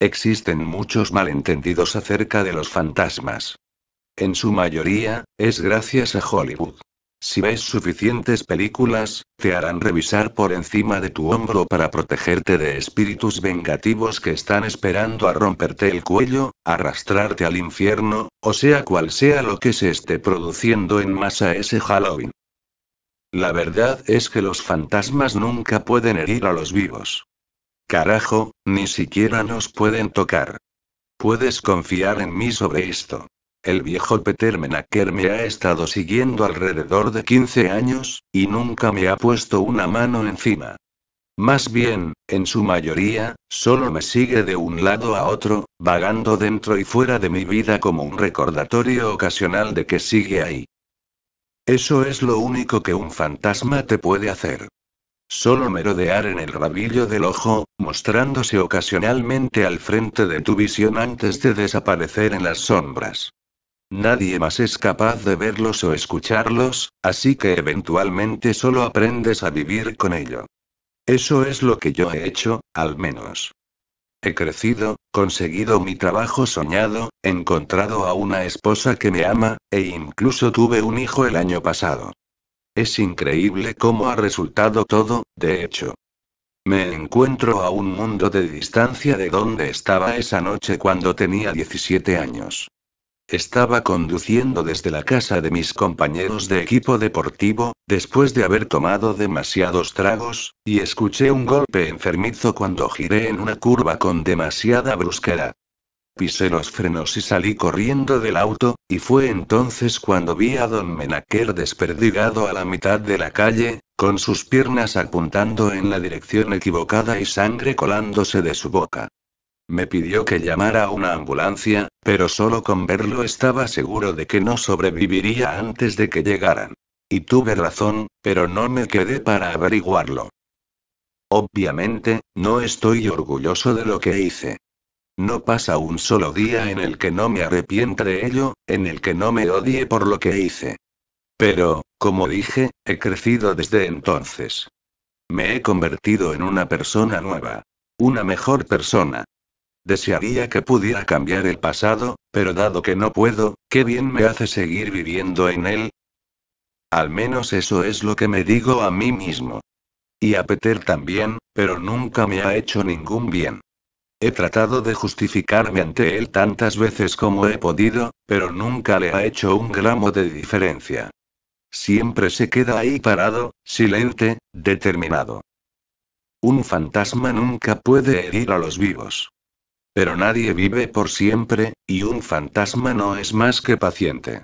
Existen muchos malentendidos acerca de los fantasmas. En su mayoría, es gracias a Hollywood. Si ves suficientes películas, te harán revisar por encima de tu hombro para protegerte de espíritus vengativos que están esperando a romperte el cuello, arrastrarte al infierno, o sea cual sea lo que se esté produciendo en masa ese Halloween. La verdad es que los fantasmas nunca pueden herir a los vivos. Carajo, ni siquiera nos pueden tocar. Puedes confiar en mí sobre esto. El viejo Peter Menaker me ha estado siguiendo alrededor de 15 años, y nunca me ha puesto una mano encima. Más bien, en su mayoría, solo me sigue de un lado a otro, vagando dentro y fuera de mi vida como un recordatorio ocasional de que sigue ahí. Eso es lo único que un fantasma te puede hacer. Solo merodear en el rabillo del ojo, mostrándose ocasionalmente al frente de tu visión antes de desaparecer en las sombras. Nadie más es capaz de verlos o escucharlos, así que eventualmente solo aprendes a vivir con ello. Eso es lo que yo he hecho, al menos. He crecido, conseguido mi trabajo soñado, encontrado a una esposa que me ama, e incluso tuve un hijo el año pasado. Es increíble cómo ha resultado todo, de hecho. Me encuentro a un mundo de distancia de donde estaba esa noche cuando tenía 17 años. Estaba conduciendo desde la casa de mis compañeros de equipo deportivo, después de haber tomado demasiados tragos, y escuché un golpe enfermizo cuando giré en una curva con demasiada brusquedad. Pisé los frenos y salí corriendo del auto, y fue entonces cuando vi a don Menaker desperdigado a la mitad de la calle, con sus piernas apuntando en la dirección equivocada y sangre colándose de su boca. Me pidió que llamara a una ambulancia, pero solo con verlo estaba seguro de que no sobreviviría antes de que llegaran. Y tuve razón, pero no me quedé para averiguarlo. Obviamente, no estoy orgulloso de lo que hice. No pasa un solo día en el que no me arrepienta de ello, en el que no me odie por lo que hice. Pero, como dije, he crecido desde entonces. Me he convertido en una persona nueva. Una mejor persona. Desearía que pudiera cambiar el pasado, pero dado que no puedo, qué bien me hace seguir viviendo en él. Al menos eso es lo que me digo a mí mismo. Y a Peter también, pero nunca me ha hecho ningún bien. He tratado de justificarme ante él tantas veces como he podido, pero nunca le ha hecho un gramo de diferencia. Siempre se queda ahí parado, silente, determinado. Un fantasma nunca puede herir a los vivos. Pero nadie vive por siempre, y un fantasma no es más que paciente.